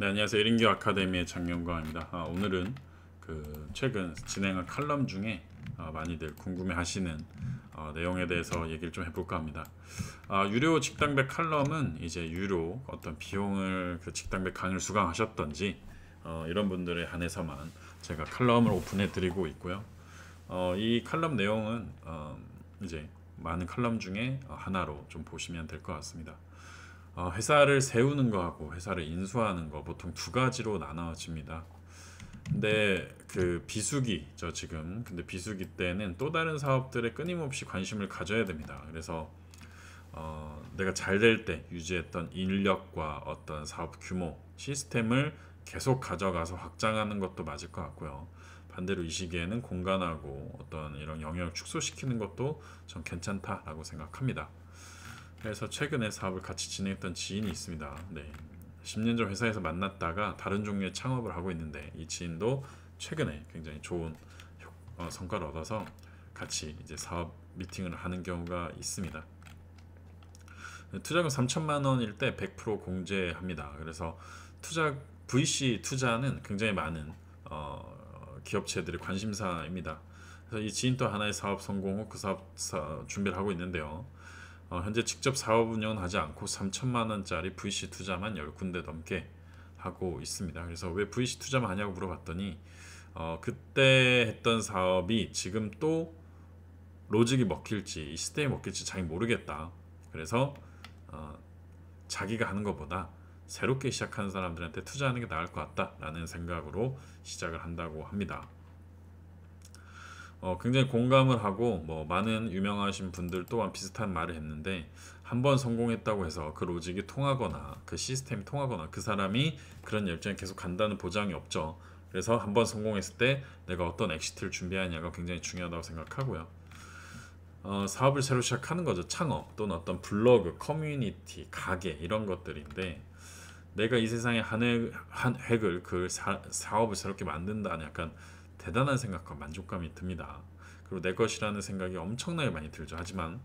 네 안녕하세요 1인기 아카데미의 장영광입니다 아, 오늘은 그 최근 진행한 칼럼 중에 아, 많이들 궁금해하시는 어, 내용에 대해서 얘기를 좀 해볼까 합니다 아, 유료 직당백 칼럼은 이제 유료 어떤 비용을 그 직당백 강의를 수강하셨던지 어, 이런 분들에 한해서만 제가 칼럼을 오픈해 드리고 있고요 어, 이 칼럼 내용은 음, 이제 많은 칼럼 중에 하나로 좀 보시면 될 것 같습니다 어, 회사를 세우는 거하고 회사를 인수하는 거 보통 두 가지로 나눠집니다. 근데 그 비수기 저 지금 근데 비수기 때는 또 다른 사업들에 끊임없이 관심을 가져야 됩니다. 그래서 어, 내가 잘 될 때 유지했던 인력과 어떤 사업 규모 시스템을 계속 가져가서 확장하는 것도 맞을 것 같고요. 반대로 이 시기에는 공간하고 어떤 이런 영역을 축소시키는 것도 전 괜찮다라고 생각합니다. 그래서 최근에 사업을 같이 진행했던 지인이 있습니다. 네. 10년 전 회사에서 만났다가 다른 종류의 창업을 하고 있는데 이 지인도 최근에 굉장히 좋은 어, 성과를 얻어서 같이 이제 사업 미팅을 하는 경우가 있습니다. 네, 투자금 3천만 원일 때 100% 공제합니다. 그래서 투자 VC 투자는 굉장히 많은 어, 기업체들의 관심사입니다. 그래서 이 지인 또 하나의 사업 성공 후 그 사업 사, 준비를 하고 있는데요. 어, 현재 직접 사업 운영은 하지 않고 3천만 원짜리 VC 투자만 10군데 넘게 하고 있습니다. 그래서 왜 VC 투자만 하냐고 물어봤더니 어, 그때 했던 사업이 지금 또 로직이 먹힐지 이 시대에 먹힐지 잘 모르겠다. 그래서 어, 자기가 하는 것보다 새롭게 시작하는 사람들한테 투자하는 게 나을 것 같다라는 생각으로 시작을 한다고 합니다. 어, 굉장히 공감을 하고 뭐 많은 유명하신 분들 또한 비슷한 말을 했는데 한 번 성공했다고 해서 그 로직이 통하거나 그 시스템이 통하거나 그 사람이 그런 열정이 계속 간다는 보장이 없죠. 그래서 한 번 성공했을 때 내가 어떤 엑시트를 준비하냐가 굉장히 중요하다고 생각하고요. 어, 사업을 새로 시작하는 거죠. 창업 또는 어떤 블로그, 커뮤니티, 가게 이런 것들인데 내가 이 세상에 한, 획, 을그 사, 사업을 새롭게 만든다는 약간 대단한 생각과 만족감이 듭니다. 그리고 내 것이라는 생각이 엄청나게 많이 들죠. 하지만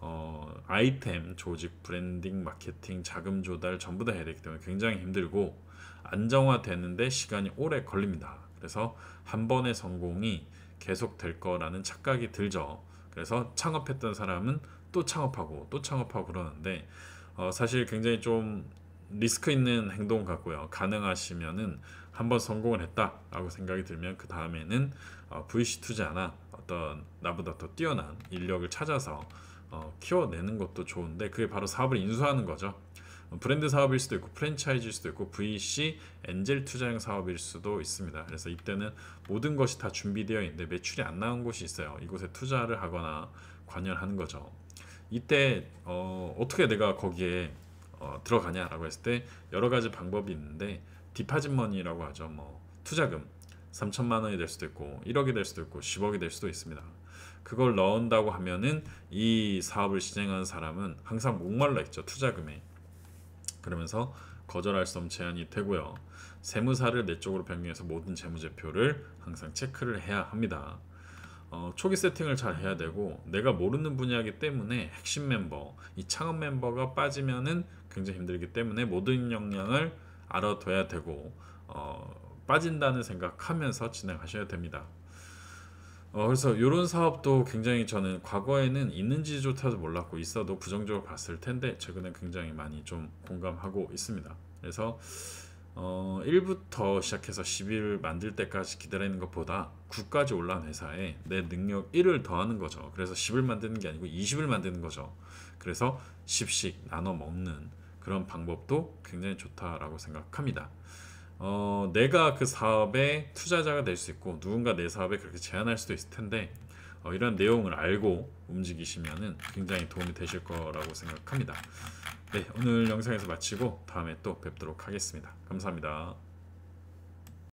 어, 아이템, 조직, 브랜딩, 마케팅, 자금 조달 전부 다 해야 되기 때문에 굉장히 힘들고 안정화되는데 시간이 오래 걸립니다. 그래서 한 번의 성공이 계속 될 거라는 착각이 들죠. 그래서 창업했던 사람은 또 창업하고 또 창업하고 그러는데 어, 사실 굉장히 좀 리스크 있는 행동 같고요. 가능하시면은 한번 성공을 했다라고 생각이 들면 그 다음에는 어, VC 투자나 어떤 나보다 더 뛰어난 인력을 찾아서 어, 키워내는 것도 좋은데 그게 바로 사업을 인수하는 거죠. 어, 브랜드 사업일 수도 있고 프랜차이즈일 수도 있고 VC 엔젤 투자형 사업일 수도 있습니다. 그래서 이때는 모든 것이 다 준비되어 있는데 매출이 안 나온 곳이 있어요. 이곳에 투자를 하거나 관여하는 거죠. 이때 어, 어떻게 내가 거기에 어, 들어가냐라고 했을 때 여러 가지 방법이 있는데 디파짓 머니라고 하죠. 뭐 투자금 3천만 원이 될 수도 있고 1억이 될 수도 있고 10억이 될 수도 있습니다. 그걸 넣은다고 하면은 이 사업을 진행하는 사람은 항상 목말라 있죠. 투자금에. 그러면서 거절할 수 없는 제한이 되고요. 세무사를 내 쪽으로 변경해서 모든 재무제표를 항상 체크를 해야 합니다. 어, 초기 세팅을 잘 해야 되고 내가 모르는 분야이기 때문에 핵심 멤버, 이 창업 멤버가 빠지면은 굉장히 힘들기 때문에 모든 역량을 알아둬야 되고 어, 빠진다는 생각하면서 진행하셔야 됩니다. 어, 그래서 이런 사업도 굉장히 저는 과거에는 있는지조차도 몰랐고 있어도 부정적으로 봤을 텐데 최근에 굉장히 많이 좀 공감하고 있습니다. 그래서 어, 1부터 시작해서 10일 만들 때까지 기다리는 것보다 9까지 올라온 회사에 내 능력 1을 더하는 거죠. 그래서 10을 만드는 게 아니고 20을 만드는 거죠. 그래서 10씩 나눠 먹는 그런 방법도 굉장히 좋다라고 생각합니다. 어, 내가 그 사업에 투자자가 될 수 있고 누군가 내 사업에 그렇게 제안할 수도 있을 텐데 어, 이런 내용을 알고 움직이시면 굉장히 도움이 되실 거라고 생각합니다. 네, 오늘 영상에서 마치고 다음에 또 뵙도록 하겠습니다. 감사합니다.